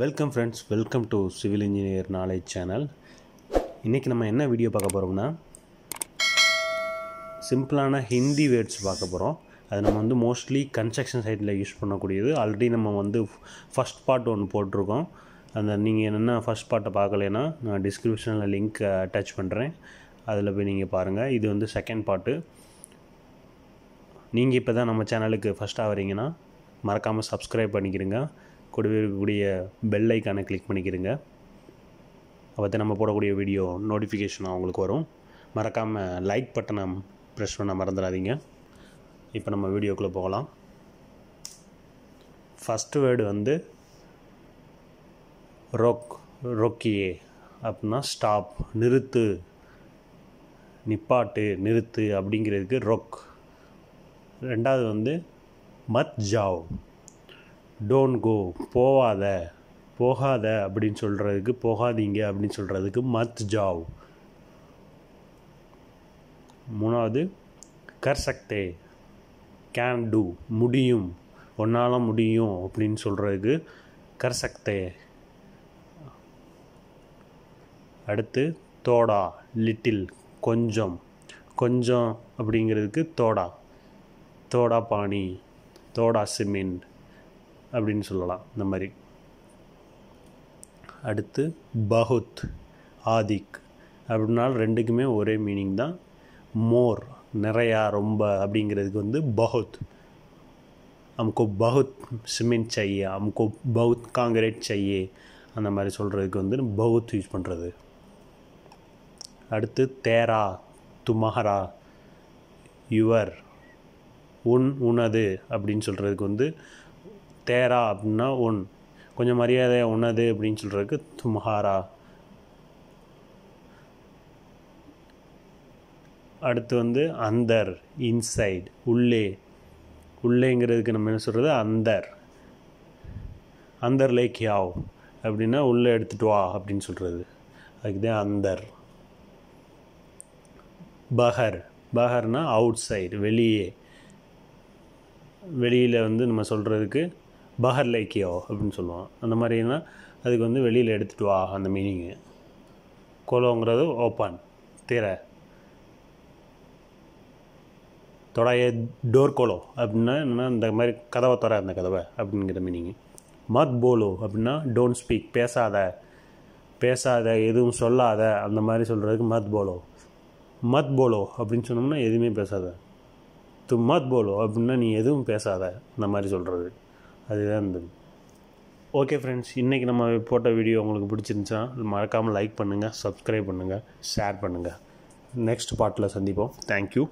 welcome friends welcome to civil engineer knowledge channel இன்றைக்கி நம்ம என்ன வீடியோ பார்க்க போகிறோம்னா சிம்பிளான ஹிந்தி வேர்ட்ஸ் பார்க்க போகிறோம் அது நம்ம வந்து மோஸ்ட்லி கன்ஸ்ட்ரக்ஷன் சைட்டில் யூஸ் பண்ணக்கூடியது ஆல்ரெடி நம்ம வந்து ஃபஸ்ட் பார்ட் ஒன்று போட்டிருக்கோம் அந்த நீங்கள் என்னென்னா ஃபஸ்ட் பார்ட்டை பார்க்கலன்னா நான் டிஸ்கிரிப்ஷனில் லிங்க் அட்டாச் பண்ணுறேன் அதில் போய் நீங்கள் பாருங்கள் இது வந்து செகண்ட் பார்ட்டு நீங்கள் இப்போ தான் நம்ம சேனலுக்கு ஃபஸ்ட்டாக வரீங்கன்னா மறக்காமல் சப்ஸ்கிரைப் பண்ணிக்கிறீங்க கொடுக்கக்கூடிய பெல் ஐக்கானை கிளிக் பண்ணிக்கிறங்க அப்போ நம்ம போடக்கூடிய வீடியோ நோட்டிஃபிகேஷன் அவங்களுக்கு வரும் மறக்காமல் லைக் பட்டனை ப்ரெஸ் பண்ண மறந்துடாதீங்க இப்போ நம்ம வீடியோக்குள்ளே போகலாம் ஃபஸ்ட்டு வேர்டு வந்து ரொக் ரொக்கியே அப்படின்னா ஸ்டாப் நிறுத்து நிப்பாட்டு நிறுத்து அப்படிங்கிறதுக்கு ரொக் ரெண்டாவது வந்து மத் ஜாவ் டோன்ட் கோ போவாத போகாத அப்படின்னு சொல்கிறதுக்கு போகாதீங்க அப்படின்னு சொல்கிறதுக்கு மத் ஜாவ் மூணாவது கர்சக்தே கேன் டூ முடியும் ஒன்னால் முடியும் அப்படின்னு சொல்கிறதுக்கு கர்சக்தே அடுத்து தோடா லிட்டில் கொஞ்சம் கொஞ்சம் அப்படிங்கிறதுக்கு தோடா தோடா பாணி தோடா சிமெண்ட் அப்படின்னு சொல்லலாம் இந்த மாதிரி அடுத்து பகுத் ஆதிக் அப்படின்னாலும் ரெண்டுக்குமே ஒரே மீனிங் தான் மோர் நிறையா ரொம்ப அப்படிங்கிறதுக்கு வந்து பகுத் அமுக்கோ பகுத் சிமெண்ட் செய்யே அமுக்கோ பகுத் காங்கிரீட் செய்யே அந்த மாதிரி சொல்கிறதுக்கு வந்து பகுத் யூஸ் பண்ணுறது அடுத்து தேரா துமஹரா யுவர் உன் உனது அப்படின்னு சொல்கிறதுக்கு வந்து தேரா அப்படின்னா ஒன் கொஞ்சம் மரியாதையாக உன்னது அப்படின்னு சொல்கிறதுக்கு தும்ஹாரா அடுத்து வந்து அந்தர் இன்சைட் உள்ளே உள்ளேங்கிறதுக்கு நம்ம என்ன சொல்கிறது அந்தர் அந்தர் லேக் யாவ் அப்படின்னா உள்ளே எடுத்துகிட்டு வா அப்படின்னு சொல்கிறது அதுக்கு தான் அந்தர் பஹர் பஹர்னால் அவுட் சைடு வெளியே வெளியில் வந்து நம்ம சொல்கிறதுக்கு பஹர் லைக்கியோ அப்படின்னு சொல்லுவான் அந்த மாதிரினா அதுக்கு வந்து வெளியில் எடுத்துகிட்டு வா அந்த மீனிங்கு கோலோங்கிறது ஓப்பன் தீர தொடைய டோர் கோலோ அப்படின்னா என்னென்னா இந்த மாதிரி கதவை தொடர அந்த கதவை அப்படிங்கிற மீனிங்கு மத் போலோ அப்படின்னா டோன்ட் ஸ்பீக் பேசாத பேசாத எதுவும் சொல்லாத அந்த மாதிரி சொல்கிறதுக்கு மத் போலோ மத் போலோ அப்படின்னு சொன்னோம்னா எதுவுமே பேசாத து மத் போலோ அப்படின்னா நீ எதுவும் பேசாத அந்த மாதிரி சொல்கிறது அதுதான் இருந்தது ஓகே ஃப்ரெண்ட்ஸ் இன்றைக்கி நம்ம போட்ட வீடியோ உங்களுக்கு பிடிச்சிருந்துச்சா மறக்காமல் லைக் பண்ணுங்கள் சப்ஸ்கிரைப் பண்ணுங்கள் ஷேர் பண்ணுங்கள் நெக்ஸ்ட் பாட்டில் சந்திப்போம் தேங்க்யூ